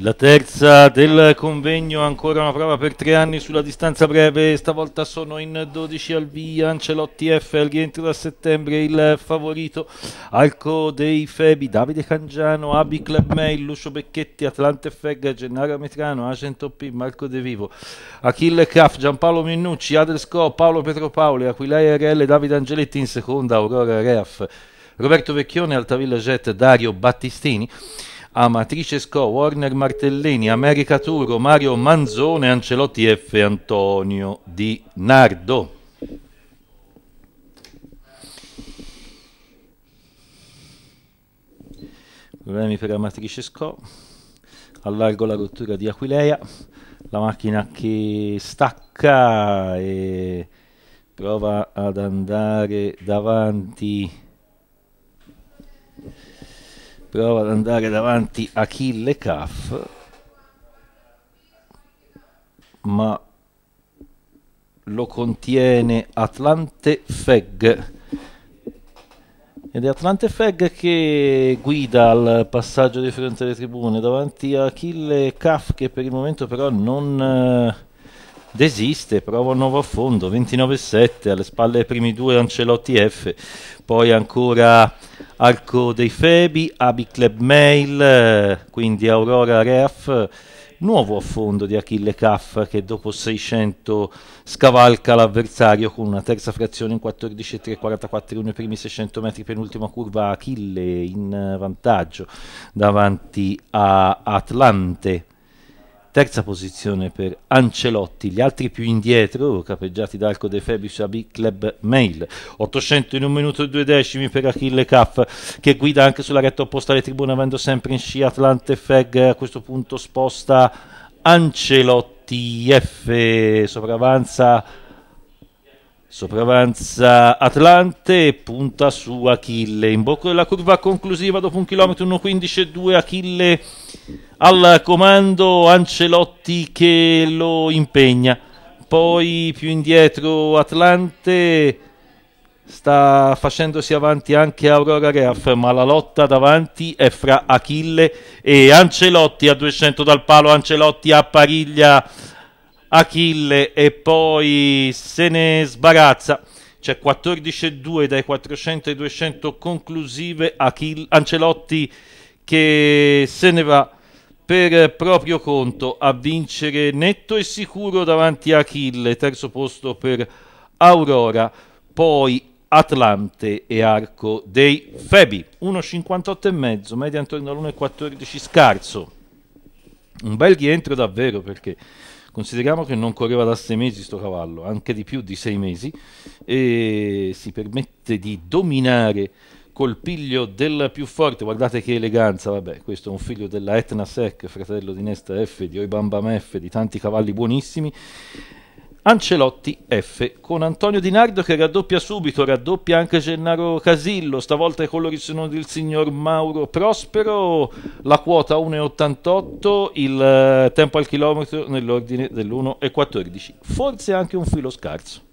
La terza del convegno, ancora una prova per tre anni sulla distanza breve, stavolta sono in 12 al via, Ancelotti F al rientro da settembre, il favorito Alco dei Febi, Davide Cangiano, Abi Club Mail, Lucio Becchetti, Atlante Feg, Gennaro Metrano, Agento P, Marco De Vivo, Achille Caff, Giampaolo Minnucci, Adelsco, Paolo Petropaoli, Aquilaia RL, Davide Angeletti in seconda, Aurora Reaf, Roberto Vecchione, Altavilla Jet, Dario Battistini. Amatrice Sco, Warner Martellini, America Turo, Mario Manzone, Ancelotti F. Antonio Di Nardo. Problemi per Amatrice Sco, allargo la rottura di Aquileia, la macchina che stacca e prova ad andare davanti prova ad andare davanti Achille Caff ma lo contiene Atlante Feg ed è Atlante Feg che guida al passaggio di fronte alle tribune davanti a Achille Caff che per il momento però non eh, desiste, prova un nuovo affondo, 29-7, alle spalle i primi due Ancelotti F, poi ancora Arco dei Febi, Abi Club Mail, eh, quindi Aurora Reaf, nuovo affondo di Achille Caff che dopo 600 scavalca l'avversario con una terza frazione in 14.344 i primi 600 metri penultima curva Achille in vantaggio davanti a Atlante terza posizione per Ancelotti, gli altri più indietro, capeggiati da Alco De Febis a B Club Mail, 800 in un minuto e due decimi per Achille Caff che guida anche sulla retta opposta alle tribune avendo sempre in sci Atlante Feg, a questo punto sposta Ancelotti, F sopravanza Sopravanza Atlante punta su Achille. In bocca della curva conclusiva dopo un chilometro e 1.15.2 Achille al comando Ancelotti che lo impegna. Poi più indietro Atlante sta facendosi avanti anche Aurora Reaf, ma la lotta davanti è fra Achille e Ancelotti a 200 dal palo, Ancelotti a pariglia Achille e poi se ne sbarazza. C'è 14-2 dai 400 ai 200 conclusive. Achille, Ancelotti che se ne va per proprio conto a vincere netto e sicuro davanti a Achille, terzo posto per Aurora, poi Atlante e Arco dei Febi, 1,58,5, media intorno all'1,14 scarso. Un bel rientro davvero perché Consideriamo che non correva da sei mesi sto cavallo, anche di più di sei mesi, e si permette di dominare col piglio del più forte, guardate che eleganza, vabbè, questo è un figlio della Etna Sec, fratello di Nesta F, di Oibamba F, di tanti cavalli buonissimi, Ancelotti F con Antonio Di Nardo che raddoppia subito, raddoppia anche Gennaro Casillo, stavolta i colori sono del signor Mauro Prospero, la quota 1,88, il eh, tempo al chilometro nell'ordine dell'1,14, forse anche un filo scarso.